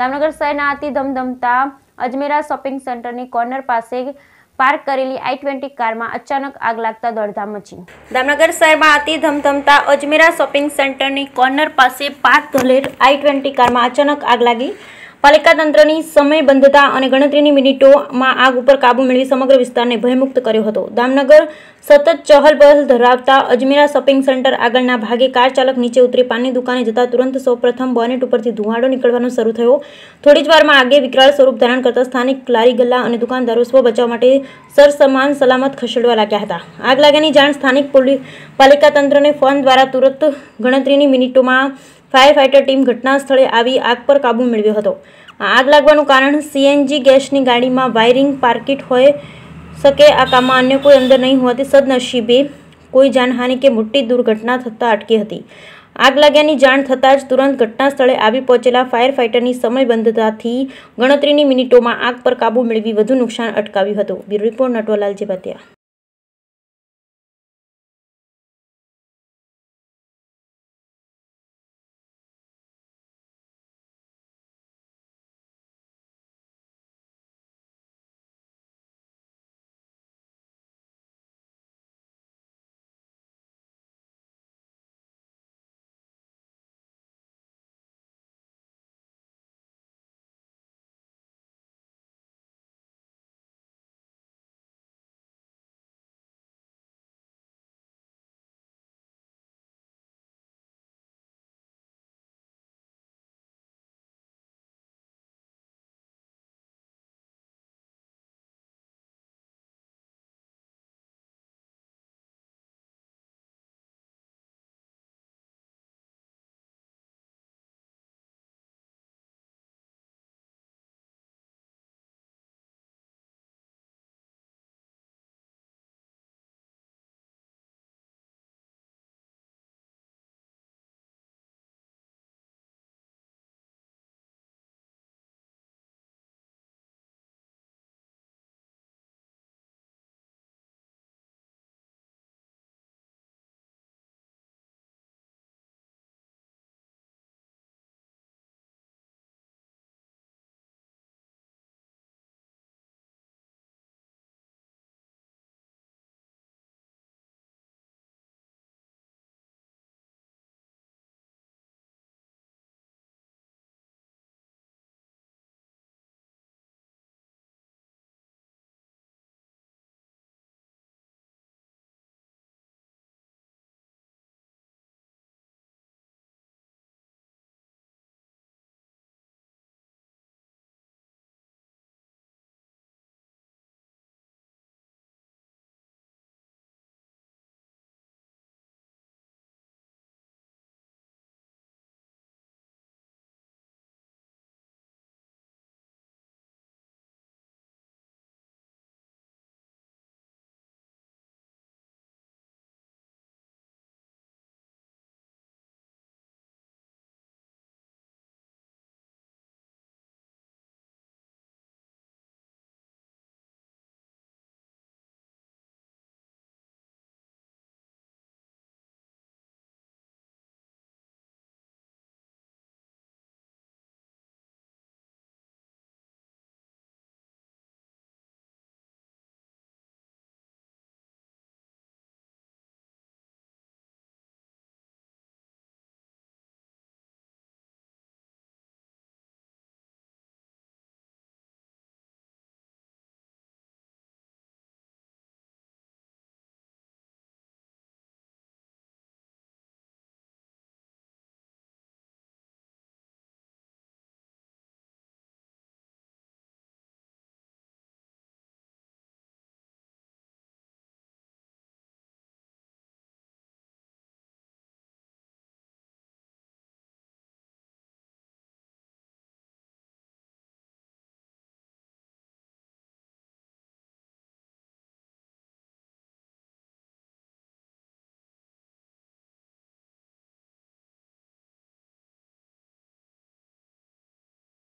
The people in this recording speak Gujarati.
દામનગર શહેરના અતિ ધમધમતા અજમેરા શોપિંગ સેન્ટરની કોર્નર પાસે પાર્ક કરેલી આઈ ટ્વેન્ટી કારમાં અચાનક આગ લાગતા દોડધામ મચી દામનગર શહેરમાં અતિ ધમધમતા અજમેરા શોપિંગ સેન્ટરની કોર્નર પાસે પાર્ક કરેલ આઈ ટ્વેન્ટી કારમાં અચાનક આગ લાગી પાલિકા તંત્રની સમયબંધતા અને ગણતરીની મિનિટોમાં આગ ઉપર કાબુ મેળવી સમગ્ર વિસ્તારને ભયમુક્ત કર્યો હતો દામનગર સતત ચહલપહલ ધરાવતા અજમેરા શોપિંગ સેન્ટર આગળના ભાગે કાર ચાલક નીચે ઉતરી પાનની દુકાને જતા તુરંત સૌપ્રથમ બોનેટ ઉપરથી ધુવાડો નીકળવાનો શરૂ થયો થોડી જ વારમાં આગે વિકરાળ સ્વરૂપ ધારણ કરતા સ્થાનિક લારી ગલ્લા અને દુકાનદારો સ્વ બચાવ માટે સરસમાન સલામત ખસેડવા લાગ્યા હતા આગ લાગ્યાની જાણ સ્થાનિક પોલીસ પાલિકા તંત્રને ફોન દ્વારા તુરંત ગણતરીની મિનિટોમાં ફાયર ફાઇટર ટીમ ઘટના સ્થળે આવી આગ પર કાબૂ મેળવ્યો હતો આગ લાગવાનું કારણ સીએનજી ગેસની ગાડીમાં વાયરિંગ પાર્કિટ હોય શકે આ કામમાં અન્ય કોઈ અંદર નહીં હોવાથી સદનસીબે કોઈ જાનહાનિ કે મોટી દુર્ઘટના થતાં અટકી હતી આગ લાગ્યાની જાણ થતાં જ તુરંત ઘટના સ્થળે આવી પહોંચેલા ફાયર ફાઇટરની સમયબંધતાથી ગણતરીની મિનિટોમાં આગ પર કાબુ મેળવી વધુ નુકસાન અટકાવ્યું હતું બ્યુરો રિપોર્ટ નટવરલાલ જેપાતિયા